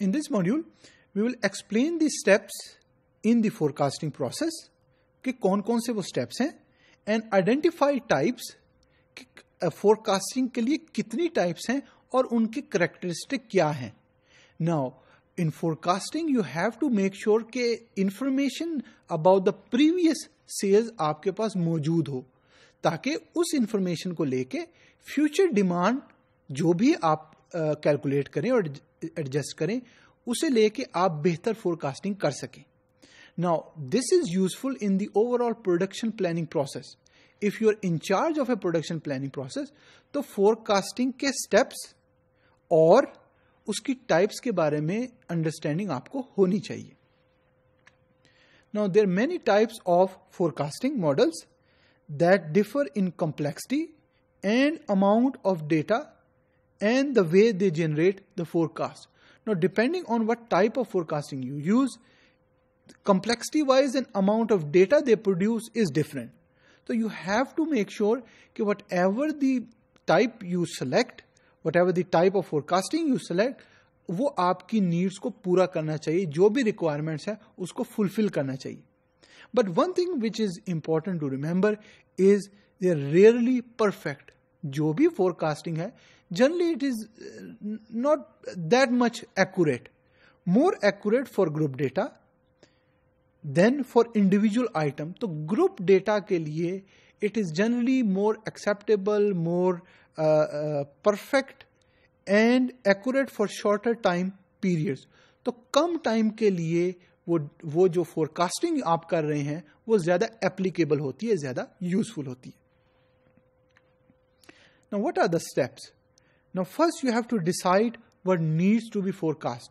In this module, we will explain the steps in the forecasting process ki कौन कौन se wo steps hain and identify types कि forecasting ke liye kitni types hain aur unki characteristic kya hain Now, in forecasting you have to make sure ke information about the previous sales aapke paas maujood ho ताकि उस information को लेके future demand जो भी आप calculate uh, करें और adjust करें उसे लेके आप बेहतर फोरकास्टिंग कर सकें now this is useful in the overall production planning process if you are in charge of a production planning process तो फोरकास्टिंग के स्टेप्स और उसकी टाइप्स के बारे में अंडरस्टैंडिंग आपको होनी चाहिए now there many types of forecasting models that differ in complexity and amount of data and the way they generate the forecast. Now, depending on what type of forecasting you use, complexity wise and amount of data they produce is different. So, you have to make sure that whatever the type you select, whatever the type of forecasting you select, वो आपकी needs को पूरा करना चाहिए जो भी requirements है उसको फुलफिल करना चाहिए but one thing which is important to remember is they rarely perfect जो भी फोरकास्टिंग है generally it is not that much accurate. More accurate for group data than for individual item. तो group data के लिए it is generally more acceptable, more uh, uh, perfect and accurate for shorter time periods. तो कम time के लिए वो वो जो forecasting आप कर रहे हैं वो ज्यादा एप्लीकेबल होती है ज्यादा यूजफुल होती है now what are the steps Now, first you have to decide what needs to be forecast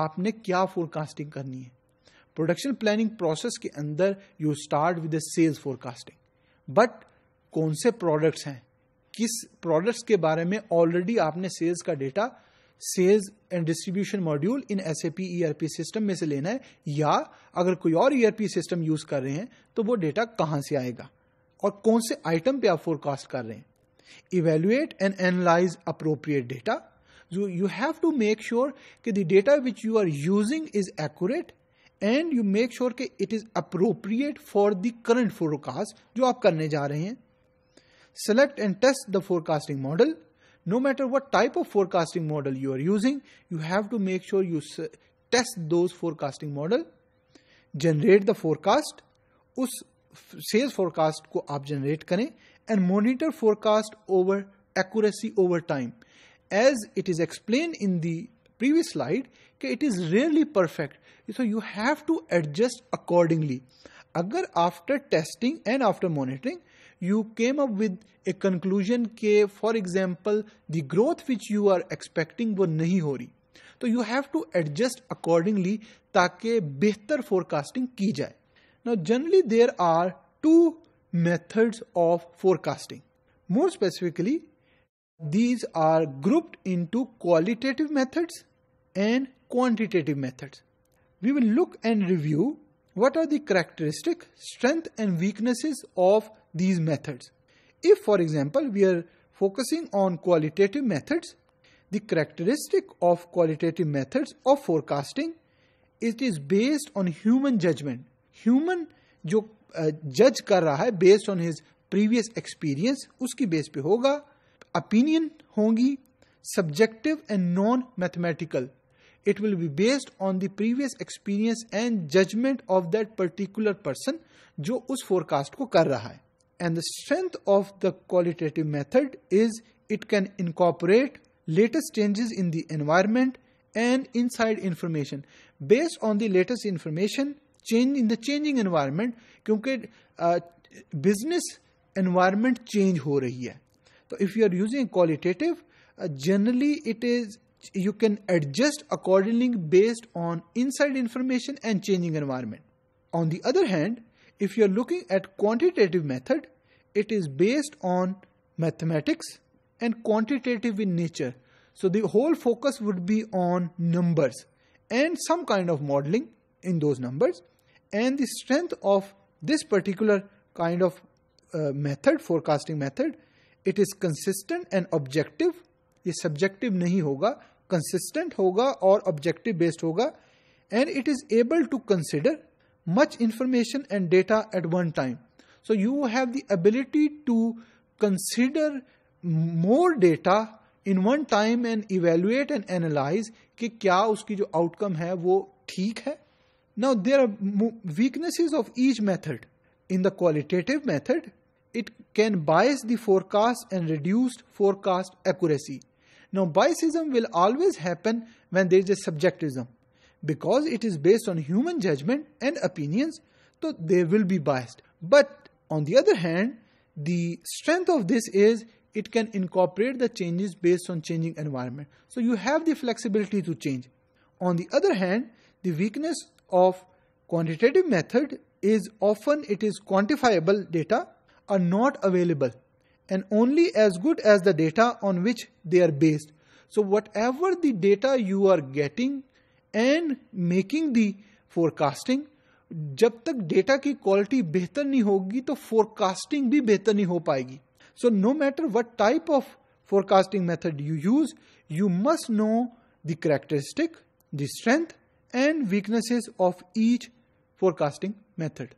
आपने क्या फोरकास्टिंग करनी है प्रोडक्शन प्लानिंग प्रोसेस के अंदर you start with sales forecasting but कौन से प्रोडक्ट्स हैं किस प्रोडक्ट्स के बारे में ऑलरेडी आपने सेल्स का data sales and distribution module in S A P system में से लेना है या अगर कोई और ईआरपी सिस्टम यूज कर रहे हैं तो वो डेटा कहाँ से आएगा और कौन से आइटम पे आप फोरकास्ट कर रहे हैं evaluate and analyze appropriate data. So you have to make sure that the data which you are using is accurate and you make sure that it is appropriate for the current forecast which you are doing. Select and test the forecasting model. No matter what type of forecasting model you are using, you have to make sure you test those forecasting model. Generate the forecast. Us sales forecast ko aap generate kare and monitor forecast over accuracy over time. As it is explained in the previous slide, it is rarely perfect. So you have to adjust accordingly. अगर after testing and after monitoring you came up with a conclusion के for example the growth which you are expecting वो नहीं हो रही तो you have to adjust accordingly ताकि बेहतर forecasting की जाए Now generally there are two methods of forecasting. More specifically, these are grouped into qualitative methods and quantitative methods. We will look and review what are the characteristic strength and weaknesses of these methods. If for example we are focusing on qualitative methods, the characteristic of qualitative methods of forecasting it is based on human judgment. Human jo जज कर रहा है based on his previous experience उसकी base पे होगा opinion होगी subjective and non mathematical it will be based on the previous experience and judgement of that particular person जो उस फोरकास्ट को कर रहा है and the strength of the qualitative method is it can incorporate latest changes in the environment and inside information based on the latest information change in the changing environment क्योंकि business environment change हो रही है तो if you are using qualitative generally it is you can adjust accordingly based on inside information and changing environment on the other hand if you are looking at quantitative method it is based on mathematics and quantitative in nature. So the whole focus would be on numbers and some kind of modeling, in those numbers and the strength of this particular kind of uh, method forecasting method it is consistent and objective ये subjective नहीं होगा consistent होगा or objective based होगा and it is able to consider much information and data at one time so you have the ability to consider more data in one time and evaluate and analyze कि क्या उसकी जो outcome है वो ठीक है now, there are weaknesses of each method. In the qualitative method, it can bias the forecast and reduce forecast accuracy. Now, biasism will always happen when there is a subjectivism. Because it is based on human judgment and opinions, so they will be biased. But on the other hand, the strength of this is it can incorporate the changes based on changing environment. So you have the flexibility to change. On the other hand, the weakness of quantitative method is often it is quantifiable data are not available and only as good as the data on which they are based. So whatever the data you are getting and making the forecasting जब तक data की quality बेहतर नहीं होगी तो forecasting भी बेहतर नहीं हो पाएगी So no matter what type of forecasting method you use, you must know the characteristic, the strength and weaknesses of each forecasting method.